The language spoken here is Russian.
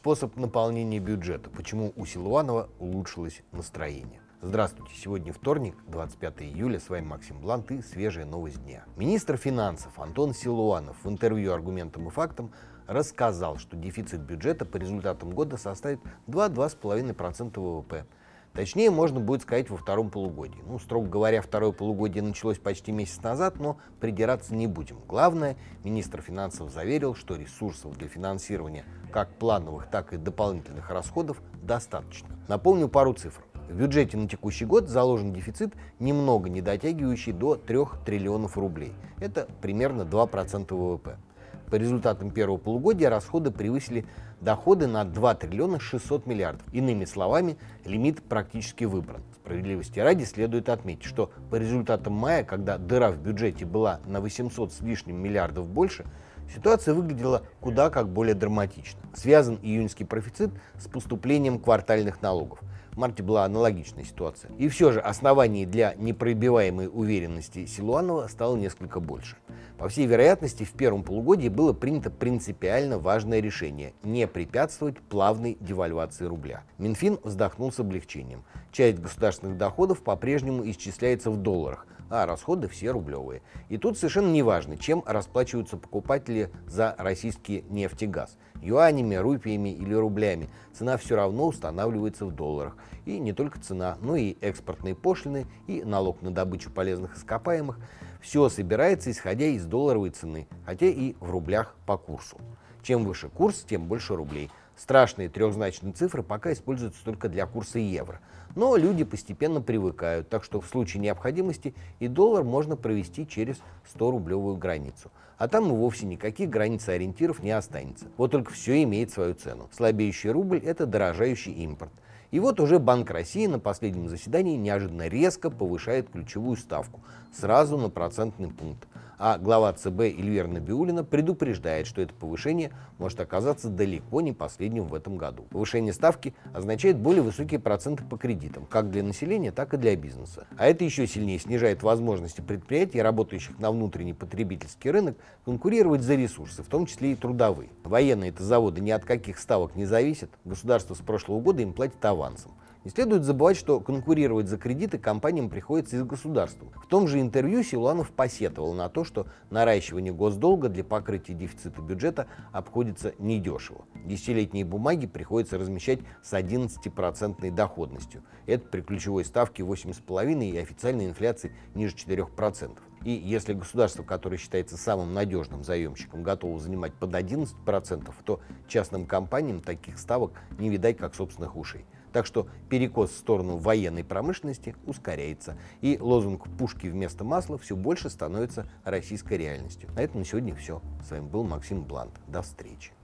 Способ наполнения бюджета. Почему у Силуанова улучшилось настроение? Здравствуйте, сегодня вторник, 25 июля, с вами Максим Блант и свежая новость дня. Министр финансов Антон Силуанов в интервью «Аргументам и фактам» рассказал, что дефицит бюджета по результатам года составит 2-2,5% ВВП – Точнее, можно будет сказать во втором полугодии. Ну, строго говоря, второе полугодие началось почти месяц назад, но придираться не будем. Главное, министр финансов заверил, что ресурсов для финансирования как плановых, так и дополнительных расходов достаточно. Напомню пару цифр. В бюджете на текущий год заложен дефицит, немного не дотягивающий до 3 триллионов рублей. Это примерно 2% ВВП. По результатам первого полугодия расходы превысили доходы на 2 триллиона 600 миллиардов. Иными словами, лимит практически выбран. Справедливости ради следует отметить, что по результатам мая, когда дыра в бюджете была на 800 с лишним миллиардов больше, ситуация выглядела куда как более драматично. Связан июньский профицит с поступлением квартальных налогов. В марте была аналогичная ситуация. И все же оснований для непробиваемой уверенности Силуанова стало несколько больше. По всей вероятности, в первом полугодии было принято принципиально важное решение – не препятствовать плавной девальвации рубля. Минфин вздохнул с облегчением. Часть государственных доходов по-прежнему исчисляется в долларах – а расходы все рублевые. И тут совершенно не важно, чем расплачиваются покупатели за российский нефть и газ – юанями, рупиями или рублями. Цена все равно устанавливается в долларах. И не только цена, но и экспортные пошлины, и налог на добычу полезных ископаемых. Все собирается, исходя из долларовой цены, хотя и в рублях по курсу. Чем выше курс, тем больше рублей. Страшные трехзначные цифры пока используются только для курса евро. Но люди постепенно привыкают, так что в случае необходимости и доллар можно провести через 100-рублевую границу. А там и вовсе никаких границ ориентиров не останется. Вот только все имеет свою цену. Слабеющий рубль – это дорожающий импорт. И вот уже Банк России на последнем заседании неожиданно резко повышает ключевую ставку сразу на процентный пункт а глава ЦБ Эльвира Набиулина предупреждает, что это повышение может оказаться далеко не последним в этом году. Повышение ставки означает более высокие проценты по кредитам, как для населения, так и для бизнеса. А это еще сильнее снижает возможности предприятий, работающих на внутренний потребительский рынок, конкурировать за ресурсы, в том числе и трудовые. Военные это заводы ни от каких ставок не зависят, государство с прошлого года им платит авансом. Не следует забывать, что конкурировать за кредиты компаниям приходится и с государством. В том же интервью Силуанов посетовал на то, что наращивание госдолга для покрытия дефицита бюджета обходится недешево. Десятилетние бумаги приходится размещать с 11% доходностью. Это при ключевой ставке 8,5 и официальной инфляции ниже 4%. И если государство, которое считается самым надежным заемщиком, готово занимать под 11%, то частным компаниям таких ставок не видать как собственных ушей. Так что перекос в сторону военной промышленности ускоряется, и лозунг «пушки вместо масла» все больше становится российской реальностью. На этом на сегодня все. С вами был Максим Блант. До встречи.